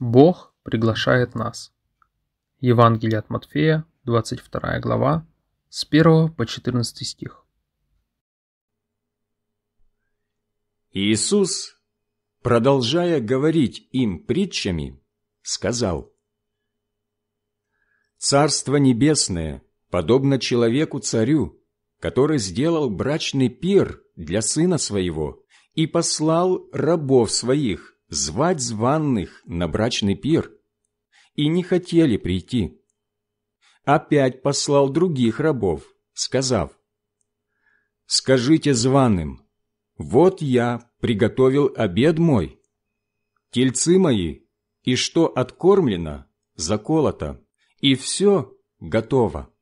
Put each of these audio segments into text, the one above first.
Бог приглашает нас. Евангелие от Матфея, 22 глава, с 1 по 14 стих. Иисус, продолжая говорить им притчами, сказал, «Царство небесное подобно человеку-царю, который сделал брачный пир для сына своего и послал рабов своих, звать званных на брачный пир, и не хотели прийти. Опять послал других рабов, сказав, «Скажите званым, вот я приготовил обед мой, тельцы мои, и что откормлено, заколото, и все готово.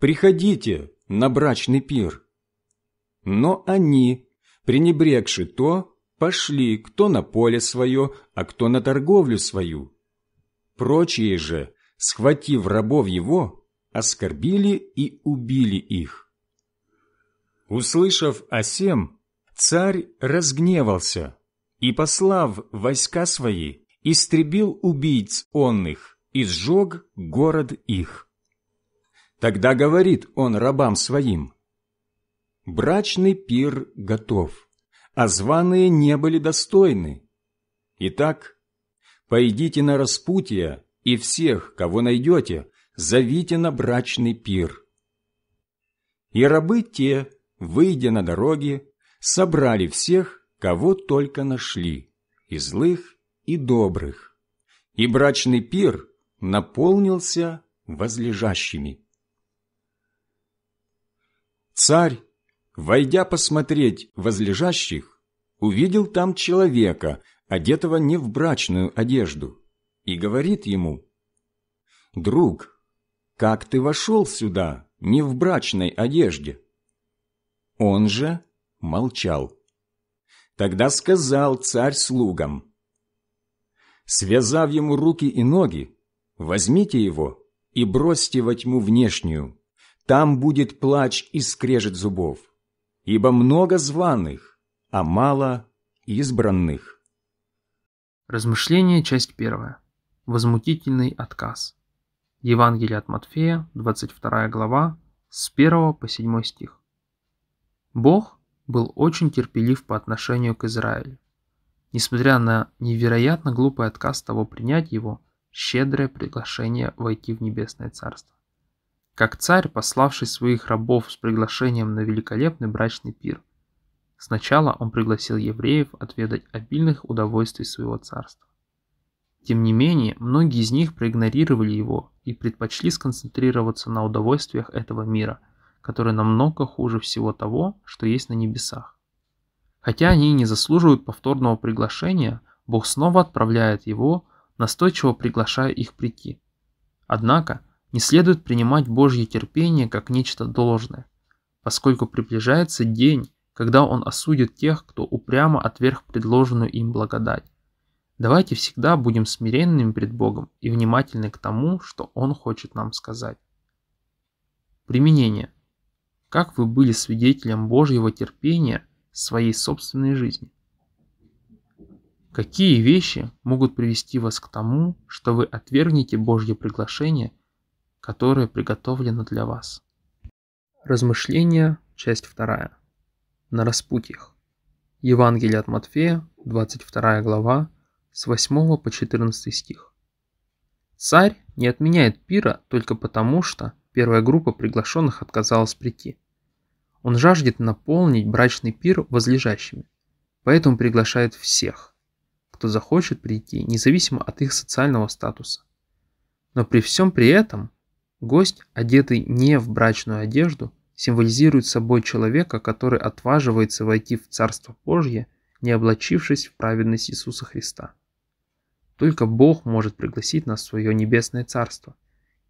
Приходите на брачный пир». Но они, пренебрегши то, пошли кто на поле свое, а кто на торговлю свою. Прочие же, схватив рабов его, оскорбили и убили их. Услышав о сем, царь разгневался и, послав войска свои, истребил убийц онных и сжег город их. Тогда говорит он рабам своим, «Брачный пир готов, а званые не были достойны. Итак, пойдите на распутье, и всех, кого найдете, зовите на брачный пир. И рабы те, выйдя на дороги, собрали всех, кого только нашли, и злых, и добрых. И брачный пир наполнился возлежащими. Царь Войдя посмотреть возлежащих, увидел там человека, одетого не в брачную одежду, и говорит ему, «Друг, как ты вошел сюда, не в брачной одежде?» Он же молчал. Тогда сказал царь слугам, «Связав ему руки и ноги, возьмите его и бросьте во тьму внешнюю, там будет плач и скрежет зубов ибо много званых, а мало избранных. Размышление, часть первая. Возмутительный отказ. Евангелие от Матфея, 22 глава, с 1 по 7 стих. Бог был очень терпелив по отношению к Израилю. Несмотря на невероятно глупый отказ того принять его, щедрое приглашение войти в Небесное Царство как царь, пославший своих рабов с приглашением на великолепный брачный пир. Сначала он пригласил евреев отведать обильных удовольствий своего царства. Тем не менее, многие из них проигнорировали его и предпочли сконцентрироваться на удовольствиях этого мира, которые намного хуже всего того, что есть на небесах. Хотя они и не заслуживают повторного приглашения, Бог снова отправляет его, настойчиво приглашая их прийти. Однако, не следует принимать Божье терпение как нечто должное, поскольку приближается день, когда Он осудит тех, кто упрямо отверг предложенную им благодать. Давайте всегда будем смиренными пред Богом и внимательны к тому, что Он хочет нам сказать. Применение. Как вы были свидетелем Божьего терпения в своей собственной жизни? Какие вещи могут привести вас к тому, что вы отвергнете Божье приглашение – которое приготовлено для вас. Размышления, часть 2. На распутьях. Евангелие от Матфея, 22 глава, с 8 по 14 стих. Царь не отменяет пира только потому, что первая группа приглашенных отказалась прийти. Он жаждет наполнить брачный пир возлежащими, поэтому приглашает всех, кто захочет прийти, независимо от их социального статуса. Но при всем при этом Гость, одетый не в брачную одежду, символизирует собой человека, который отваживается войти в Царство Божье, не облачившись в праведность Иисуса Христа. Только Бог может пригласить нас в свое небесное царство,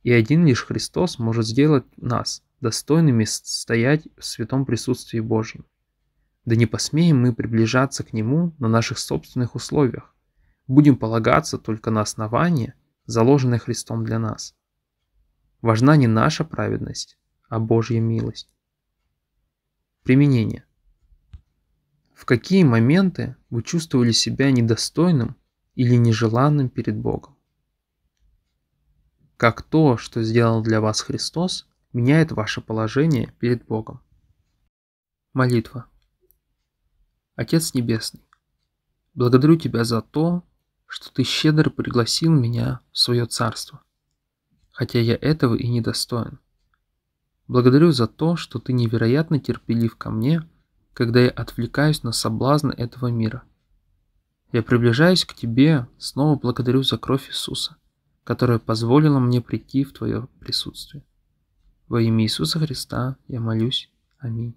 и один лишь Христос может сделать нас достойными стоять в святом присутствии Божьем. Да не посмеем мы приближаться к Нему на наших собственных условиях, будем полагаться только на основание, заложенное Христом для нас – Важна не наша праведность, а Божья милость. Применение. В какие моменты вы чувствовали себя недостойным или нежеланным перед Богом? Как то, что сделал для вас Христос, меняет ваше положение перед Богом? Молитва. Отец Небесный, благодарю Тебя за то, что Ты щедро пригласил меня в свое Царство – хотя я этого и не достоин. Благодарю за то, что ты невероятно терпелив ко мне, когда я отвлекаюсь на соблазны этого мира. Я приближаюсь к тебе, снова благодарю за кровь Иисуса, которая позволила мне прийти в твое присутствие. Во имя Иисуса Христа я молюсь. Аминь.